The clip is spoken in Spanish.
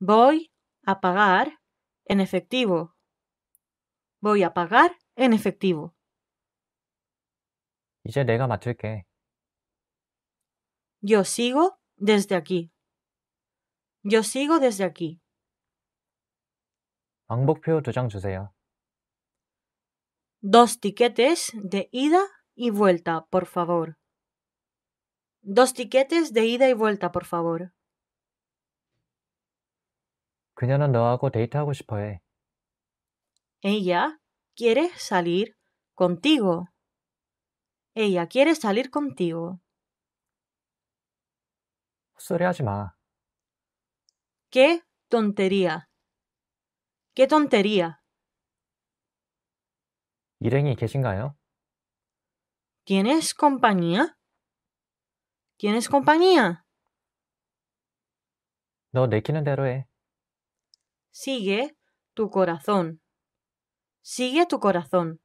Voy a pagar en efectivo. Voy a pagar en efectivo. 이제 내가 Yo sigo desde aquí. Yo sigo desde aquí. Dos tiquetes de ida y vuelta, por favor. Dos tiquetes de ida y vuelta, por favor. Ella quiere salir contigo. Ella quiere salir contigo. 소리하지 Qué tontería. Qué tontería. 일행이 계신가요? ¿Tienes compañía? ¿Tienes compañía? No, de quién Sigue tu corazón. Sigue tu corazón.